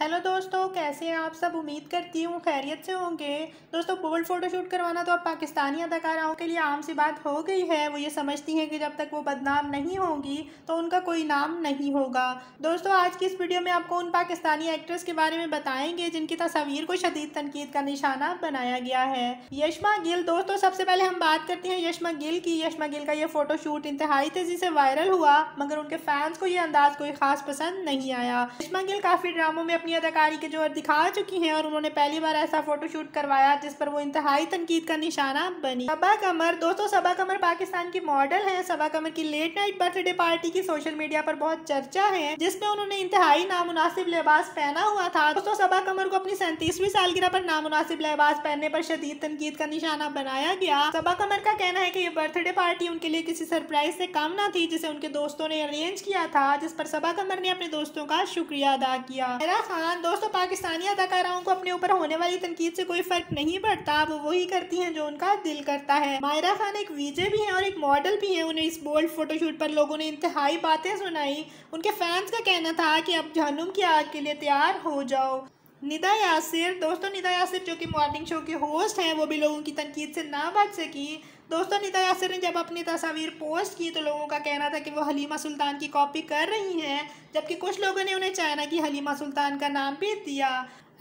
hello दोस्तों कैसे हैं आप सब उम्मीद करती हूँ खैरियत से होंगे दोस्तों बोल्ड फोटोशूट करवाना तो अब पाकिस्तानी अदाकाराओं के लिए आम सी बात हो गई है वो ये समझती हैं कि जब तक वो बदनाम नहीं होंगी तो उनका कोई नाम नहीं होगा दोस्तों आज की इस वीडियो में आपको उन पाकिस्तानी एक्ट्रेस के बारे में बताएंगे जिनकी तस्वीर को शदीद तनकीद का निशाना बनाया गया है यशमा गिल दोस्तों सबसे पहले हम बात करते हैं यशमा गिल की यशमा गिल का ये फ़ोटोशूट इंतहाई तेज़ी से वायरल हुआ मगर उनके फैंस को ये अंदाज़ कोई ख़ास पसंद नहीं आया यशमा गिल काफ़ी ड्रामों में अपनी अदाकारी के जोहर दिखा चुकी हैं और उन्होंने पहली बार ऐसा फोटोशूट करवाया जिस पर वो इंतहाई तनकीद का निशाना बनी सबा कमर दोस्तों सबा कमर पाकिस्तान की मॉडल है सबा कमर की लेट नाइट बर्थडे पार्टी की सोशल मीडिया पर बहुत चर्चा है जिसमें उन्होंने इंतहाई नामुनासिब लिबास पहना हुआ था दोस्तों सबा कमर को अपनी सैंतीसवीं सालगिरह पर नामुनासिब लिबास पहनने पर शदीद तनकीद का निशाना बनाया गया सबा कमर का कहना है की ये बर्थडे पार्टी उनके लिए किसी सरप्राइज से कम ना थी जिसे उनके दोस्तों ने अरेंज किया था जिस पर सबा कमर ने अपने दोस्तों का शुक्रिया अदा किया मेरा खान दोस्तों पाकिस्तानी अदाकाराओं को अपने ऊपर होने वाली तनकीद से कोई फर्क नहीं पड़ता वो वही करती हैं जो उनका दिल करता है मायरा खान एक वीजे भी हैं और एक मॉडल भी हैं उन्हें इस बोल्ड फोटोशूट पर लोगों ने इंतहाई बातें सुनाई उनके फैंस का कहना था कि अब जहनुम की आग के लिए तैयार हो जाओ निदा यासिर दोस्तों निदा यासिर जो कि मॉर्निंग शो के होस्ट हैं वो भी लोगों की तनकीद से ना बच सकी दोस्तों निदा यासिर ने जब अपनी तस्वीर पोस्ट की तो लोगों का कहना था कि वो हलीमा सुल्तान की कॉपी कर रही हैं जबकि कुछ लोगों ने उन्हें चाइना की हलीमा सुल्तान का नाम भी दिया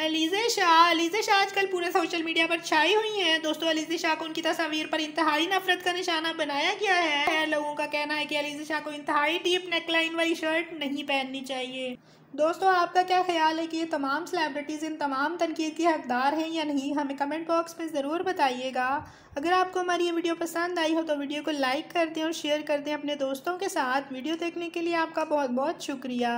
अलीज़े शाह अलीज़े शाह आजकल पूरे सोशल मीडिया पर छाई हुई हैं दोस्तों अलीज़े शाह को उनकी तस्वीर पर इंतहाई नफरत का निशाना बनाया गया है लोगों का कहना है कि अलीज़े शाह को इंतहाई डीप नेकलाइन वाली शर्ट नहीं पहननी चाहिए दोस्तों आपका क्या ख्याल है कि ये तमाम सेलिब्रिटीज़ इन तमाम तनकीद के हकदार हैं या नहीं हमें कमेंट बॉक्स में ज़रूर बताइएगा अगर आपको हमारी ये वीडियो पसंद आई हो तो वीडियो को लाइक कर दें और शेयर कर दें अपने दोस्तों के साथ वीडियो देखने के लिए आपका बहुत बहुत शुक्रिया